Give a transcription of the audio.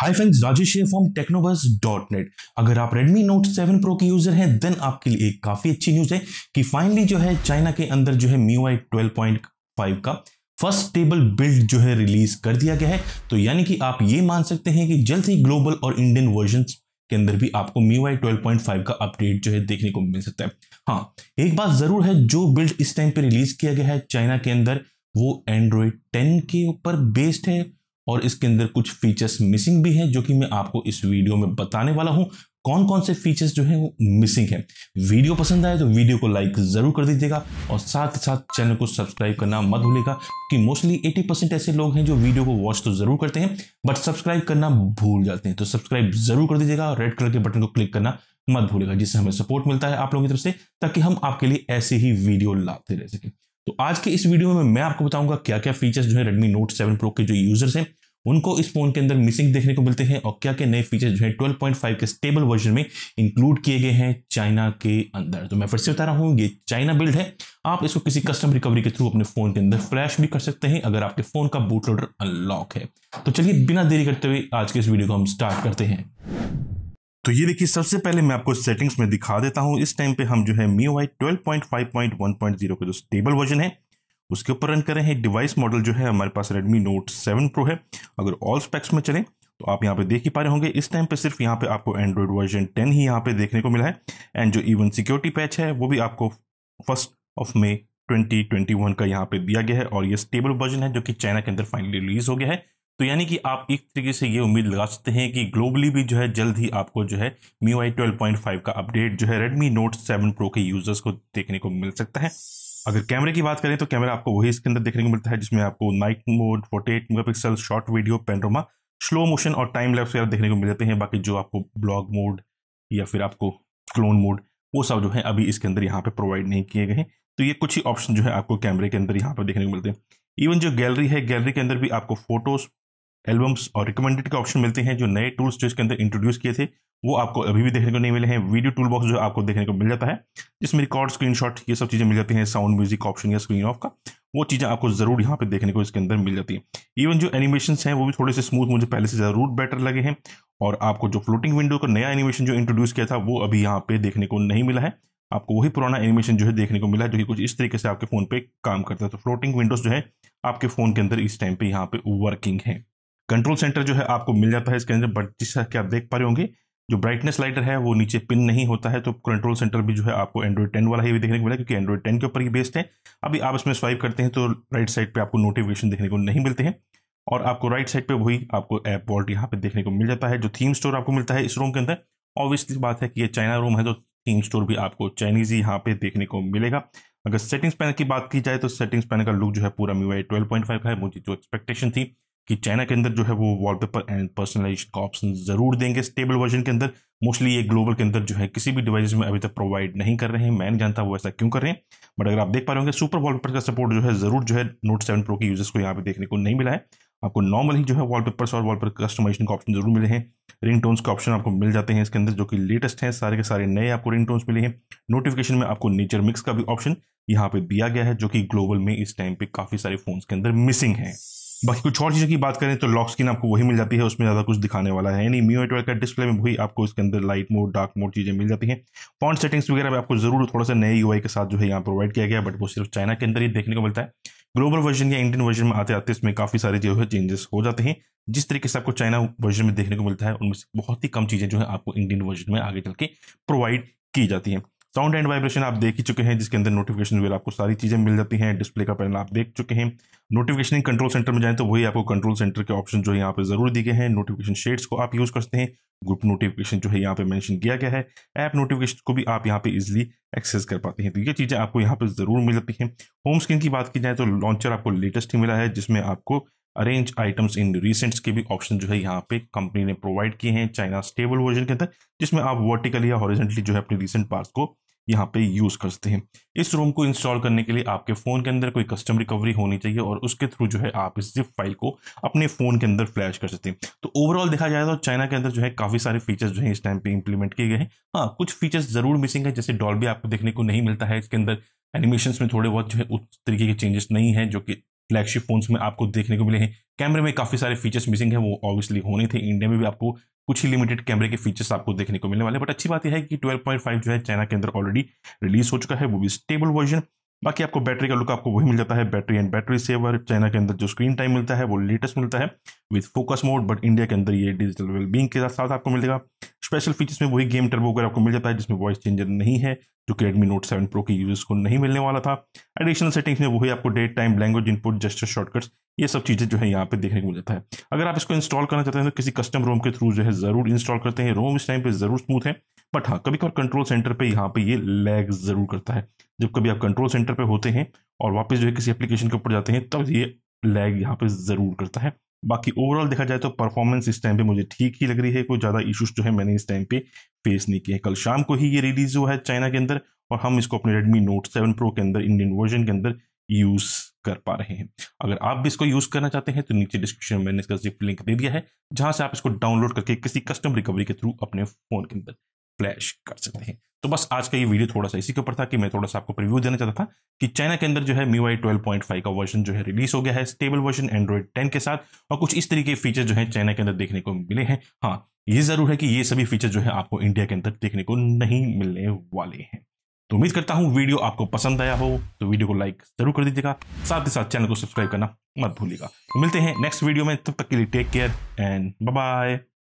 high friends Rajesh from Technobus dot net अगर आप Redmi Note 7 Pro के यूज़र हैं देन आपके लिए एक काफ़ी अच्छी न्यूज़ है कि फाइनली जो है चाइना के अंदर जो है MIUI 12.5 का फर्स्ट टेबल बिल्ड जो है रिलीज कर दिया गया है तो यानी कि आप ये मान सकते हैं कि जल्द ही ग्लोबल और इंडियन वर्जन के अंदर भी आपको MIUI 12.5 का अपडेट जो है देखने को मिल सकता है हाँ एक बात ज़रूर है जो बिल्ड इस टाइम पे रिलीज़ किया गया है चाइना के अंदर वो एंड्रॉयड 10 के ऊपर बेस्ड है और इसके अंदर कुछ फीचर्स मिसिंग भी हैं जो कि मैं आपको इस वीडियो में बताने वाला हूं कौन कौन से फीचर्स जो है वो मिसिंग है वीडियो पसंद आए तो वीडियो को लाइक ज़रूर कर दीजिएगा और साथ साथ चैनल को सब्सक्राइब करना मत भूलेगा कि मोस्टली 80 परसेंट ऐसे लोग हैं जो वीडियो को वॉच तो ज़रूर करते हैं बट सब्सक्राइब करना भूल जाते हैं तो सब्सक्राइब ज़रूर कर दीजिएगा रेड कलर के बटन को क्लिक करना मत भूलेगा जिससे हमें सपोर्ट मिलता है आप लोगों की तरफ से ताकि हम आपके लिए ऐसे ही वीडियो लाते रह सकें तो आज के इस वीडियो में मैं आपको बताऊंगा क्या क्या फीचर्स जो है रेडमी नोट सेवन प्रो के जो यूजर्स हैं उनको इस फोन के अंदर मिसिंग देखने को मिलते हैं और क्या क्या नए फीचर्स जो है 12.5 के स्टेबल वर्जन में इंक्लूड किए गए हैं चाइना के अंदर तो मैं फिर से बता रहा हूँ ये चाइना बिल्ड है आप इसको किसी कस्टम रिकवरी के थ्रू अपने फोन के अंदर फ्लैश भी कर सकते हैं अगर आपके फोन का बूट लोडर अनलॉक है तो चलिए बिना देरी करते हुए आज के इस वीडियो को हम स्टार्ट करते हैं तो ये देखिए सबसे पहले मैं आपको सेटिंग्स में दिखा देता हूँ इस टाइम पे हम जो है MIUI twelve point five point one point zero का जो स्टेबल वर्जन है उसके ऊपर रन करें हैं डिवाइस मॉडल जो है हमारे पास रेडमी नोट सेवन प्रो है अगर ऑल स्पेक्स में चलें तो आप यहाँ पे देख ही पा रहे होंगे इस टाइम पे सिर्फ यहाँ पे आपको एंड्रॉयड वर्जन टेन ही यहाँ पे देखने को मिला है एंड जो इवन सिक्योरिटी पैच है वो भी आपको फर्स्ट ऑफ मे 2021 का यहाँ पे दिया गया है और ये स्टेबल वर्जन है जो कि चाइना के अंदर फाइनली रिलीज हो गया है तो यानी कि आप एक तरीके से ये उम्मीद लगा सकते हैं कि ग्लोबली भी जो है जल्द ही आपको जो है MIUI twelve point five का अपडेट जो है रेडमी नोट सेवन प्रो के यूजर्स को देखने को मिल सकता है अगर कैमरे की बात करें तो कैमरा आपको वही इसके अंदर देखने को मिलता है जिसमें आपको night mode forty eight megapixel short video panorama slow motion और टाइम लैप्स वगैरह देखने को मिल जाते हैं बाकी जो आपको ब्लॉग मोड या फिर आपको क्लोन मोड वो सब जो है अभी इसके अंदर यहाँ पे प्रोवाइड नहीं किए गए हैं तो ये कुछ ही ऑप्शन जो है आपको कैमरे के अंदर यहाँ पर देखने को मिलते हैं इवन जो गैलरी है गैलरी के अंदर भी आपको फोटोज एल्बम्स और रिकमेंडेड के ऑप्शन मिलते हैं जो नए टूल्स जो इसके अंदर इंट्रोड्यूस किए थे वो आपको अभी भी देखने को नहीं मिले हैं वीडियो टूल बॉक्स जो आपको देखने को मिल जाता है जिसमें रिकॉर्ड शॉट ये सब चीज़ें मिल जाती हैं साउंड म्यूजिक ऑप्शन या स्क्रीन ऑफ का वो चीज़ें आपको ज़रूर यहाँ पे देखने को इसके अंदर मिल जाती है इवन जो एनिमेशन हैं वो भी थोड़े से स्मूथ मुझे पहले से ज़रूर बेटर लगे हैं और आपको जो फ्लोटिंग विंडो का नया एनिमेशन जो इंट्रोड्यूस किया था वो अभी यहाँ पे देखने को नहीं मिला है आपको वही पुराना एनिमेशन जो है देखने को मिला है जो कि कुछ इस तरीके से आपके फ़ोन पे काम करता है तो फ्लोटिंग विंडोज़ जो है आपके फ़ोन के अंदर इस टाइम पे यहाँ पे वर्किंग है कंट्रोल सेंटर जो है आपको मिल जाता है इसके अंदर बट जिस कि आप देख पा रहे होंगे जो ब्राइटनेस लाइटर है वो नीचे पिन नहीं होता है तो कंट्रोल सेंटर भी जो है आपको एंड्रॉइड टेन वाला ही देखने को मिला क्योंकि एंड्रॉइड टेन के ऊपर ही बेस्ड है अभी आप इसमें स्वाइप करते हैं तो राइट साइड पर आपको नोटिफिकेशन देखने को नहीं मिलते हैं और आपको राइट साइड पर वही आपको ऐप वॉल्ट यहाँ पे देखने को मिल जाता है जो थीम स्टोर आपको मिलता है इस रूम के अंदर ऑब्वियसली बात है कि ये चाइना रूम है तो थीम स्टोर भी आपको चाइनीज ही यहाँ पे देखने को मिलेगा अगर सेटिंग्स पैनल की बात की जाए तो सेटिंग्स पैनल का लुक जो है पूरा MIUI twelve point five है मुझे जो एक्सपेक्टेशन थी कि चाइना के अंदर जो है वो वॉलपेपर एंड पर्सनलाइज का ऑप्शन जरूर देंगे स्टेबल वर्जन के अंदर मोस्टली ये ग्लोबल के अंदर जो है किसी भी डिवाइस में अभी तक प्रोवाइड नहीं कर रहे हैं मैं नहीं जानता वो ऐसा क्यों कर रहे हैं बट अगर आप देख पा रहे होंगे सुपर वॉलपेपर का सपोर्ट जो है जरूर जो है नोट सेवन प्रो के यूजर्स को यहाँ पे देखने को नहीं मिला है आपको नॉर्मल ही जो है वॉलपेपर और वॉलपेपर कस्टमाइजेशन का ऑप्शन जरूर मिले हैं रिंग टोन्स के ऑप्शन आपको मिल जाते हैं इसके अंदर जो कि लेटेस्ट हैं सारे के सारे नए आपको रिंग टोन्स मिले हैं नोटिफिकेशन में आपको नेचर मिक्स का भी ऑप्शन यहाँ पे दिया गया है जो कि ग्लोबल में इस टाइम पे काफ़ी सारे फोन्स के अंदर मिसिंग है बाकी कुछ और चीज़ों की बात करें तो लॉक स्क्रीन आपको वही मिल जाती है उसमें ज़्यादा कुछ दिखाने वाला है यानी मीओ एटवेल्व का डिस्प्ले में वही आपको इसके अंदर लाइट मोड डार्क मोड चीज़ें मिल जाती हैं फॉन्ट सेटिंग्स वगैरह में आपको जरूर थोड़ा सा नए यू के साथ जो है यहाँ प्रोवाइड किया गया बट वो सिर्फ चाइना के अंदर ही देखने को मिलता है ग्लोबल वर्जन या इंडियन वर्जन में आते आते इसमें काफ़ी सारे जो है चेंजेस हो जाते हैं जिस तरीके से आपको चाइना वर्जन में देखने को मिलता है उनमें से बहुत ही कम चीज़ें जो है आपको इंडियन वर्जन में आगे चल के प्रोवाइड की जाती हैं साउंड एंड वाइब्रेशन आप देख ही चुके हैं जिसके अंदर नोटिफिकेशन वेल आपको सारी चीज़ें मिल जाती हैं डिस्प्ले का पैनल आप देख चुके हैं नोटिफिकेशन कंट्रोल सेंटर में जाएं तो वही आपको कंट्रोल सेंटर के ऑप्शन जो है यहाँ पे जरूर दिए गए हैं नोटिफिकेशन शेड्स को आप यूज़ करते हैं ग्रुप नोटिफिकेशन जो है यहाँ पे मेंशन किया गया है ऐप नोटिफिकेशन को भी आप यहाँ पे इजिली एक्सेस कर पाते हैं तो ये चीज़ें आपको यहाँ पे ज़रूर मिल जाती हैं होम स्क्रीन की बात की जाए तो लॉन्चर आपको लेटेस्ट ही मिला है जिसमें आपको अरेंज आइटम्स इन रिसेंट्स के भी ऑप्शन जो है यहाँ पे कंपनी ने प्रोवाइड किए हैं चाइना स्टेबल वर्जन के अंदर जिसमें आप वर्टिकली या हॉरिजेंटली जो है अपने रिसेंट पार्ट को यहाँ पे यूज़ कर सकते हैं इस रोम को इंस्टॉल करने के लिए आपके फ़ोन के अंदर कोई कस्टम रिकवरी होनी चाहिए और उसके थ्रू जो है आप इस जिप फाइल को अपने फ़ोन के अंदर फ्लैश कर सकते हैं तो ओवरऑल देखा जाए तो चाइना के अंदर जो है काफ़ी सारे फीचर्स जो है इस टाइम पे इंप्लीमेंट किए गए हैं हाँ कुछ फीचर्स ज़रूर मिसिंग है जैसे डॉल भी आपको देखने को नहीं मिलता है इसके अंदर एनिमेशन में थोड़े बहुत जो है उस तरीके के चेंजेस नहीं है जो कि फ्लैगशिप फोन्स में आपको देखने को मिले हैं कैमरे में काफ़ी सारे फीचर्स मिसिंग है वो ऑब्वियसली होने थे इंडिया में भी आपको कुछ ही लिमिटेड कैमरे के फीचर्स आपको देखने को मिलने वाले बट अच्छी बात यह है कि 12.5 जो है चाइना के अंदर ऑलरेडी रिलीज हो चुका है वो भी स्टेबल वर्जन बाकी आपको बैटरी का लुक आपको वही मिल जाता है battery and battery saver China के अंदर जो स्क्रीन टाइम मिलता है वो लेटेस्ट मिलता है with focus mode but India के अंदर ये डिजिटल वेलबींग के साथ आपको मिलेगा स्पेशल फीचर्स में वही गेम टर्बो वगैरह आपको मिल जाता है जिसमें वॉइस चेंजर नहीं है जो कि रेडमी नोट सेवन प्रो के यूजर्स को नहीं मिलने वाला था एडिशनल सेटिंग्स में वही आपको date time language input gesture shortcuts ये सब चीज़ें जो है यहाँ पे देखने को मिल जाता है अगर आप इसको इंस्टॉल करना चाहते हैं तो किसी कस्टम रोम के थ्रू जो है ज़रूर इंस्टॉल करते हैं रोम इस टाइम पर ज़रूर स्मूथ है बट हाँ कभी कभार कंट्रोल सेंटर पर यहाँ पे ये लैग ज़रूर करता है जब कभी आप कंट्रोल सेंटर पे होते हैं और वापस जो है किसी एप्लीकेशन के ऊपर जाते हैं तब ये लैग यहाँ पे ज़रूर करता है बाकी ओवरऑल देखा जाए तो परफॉर्मेंस इस टाइम पे मुझे ठीक ही लग रही है कोई ज़्यादा इश्यूज जो है मैंने इस टाइम पे फेस नहीं किए कल शाम को ही ये रिलीज हुआ है चाइना के अंदर और हम इसको अपने रेडमी नोट सेवन प्रो के अंदर इंडियन वर्जन के अंदर यूज कर पा रहे हैं अगर आप भी इसको यूज करना चाहते हैं तो नीचे डिस्क्रिप्शन में मैंने इसका जिप लिंक दे दिया है जहां से आप इसको डाउनलोड करके किसी कस्टम रिकवरी के थ्रू अपने फोन के अंदर फ्लैश कर सकते हैं तो बस आज का ये वीडियो थोड़ा सा इसी के ऊपर था कि मैं थोड़ा सा आपको प्रिव्यू देना चाहता था कि चाइना के अंदर जो है मीवाई फाइव का वर्जन जो है रिलीज हो गया है स्टेबल वर्जन एंड्रॉइड टेन के साथ और कुछ इस तरीके के फीचर जो है चाइना के अंदर देखने को मिले हैं हाँ ये जरूर है कि ये सभी फीचर जो है आपको इंडिया के अंदर देखने को नहीं मिलने वाले हैं तो उम्मीद करता हूँ वीडियो आपको पसंद आया हो तो वीडियो को लाइक जरूर कर दीजिएगा साथ ही साथ चैनल को सब्सक्राइब करना मत भूलिएगा तो मिलते हैं नेक्स्ट वीडियो में तब तक के लिए टेक केयर एंड बाय